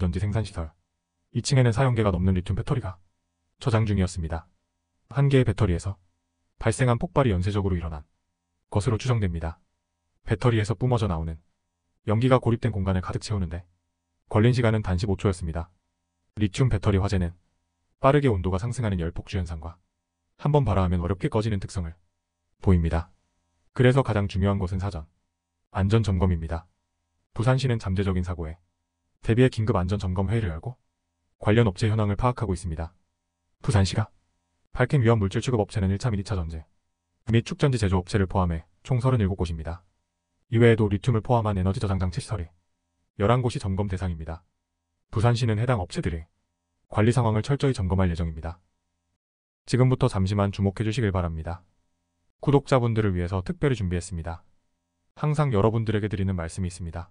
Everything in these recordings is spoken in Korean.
전지 생산시설 2층에는 사용계가 넘는 리튬 배터리가 저장 중이었습니다. 한 개의 배터리에서 발생한 폭발이 연쇄적으로 일어난 것으로 추정됩니다. 배터리에서 뿜어져 나오는 연기가 고립된 공간을 가득 채우는데 걸린 시간은 단 15초였습니다. 리튬 배터리 화재는 빠르게 온도가 상승하는 열폭주 현상과 한번 발화하면 어렵게 꺼지는 특성을 보입니다. 그래서 가장 중요한 것은 사전 안전 점검입니다. 부산시는 잠재적인 사고에 대비해 긴급 안전점검 회의를 열고 관련 업체 현황을 파악하고 있습니다. 부산시가 밝힌 위험 물질 취급 업체는 1차 및 2차 전지 및 축전지 제조 업체를 포함해 총 37곳입니다. 이외에도 리튬을 포함한 에너지 저장장치 시설이 11곳이 점검 대상입니다. 부산시는 해당 업체들이 관리 상황을 철저히 점검할 예정입니다. 지금부터 잠시만 주목해 주시길 바랍니다. 구독자분들을 위해서 특별히 준비했습니다. 항상 여러분들에게 드리는 말씀이 있습니다.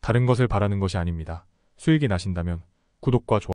다른 것을 바라는 것이 아닙니다. 수익이 나신다면 구독과 좋아요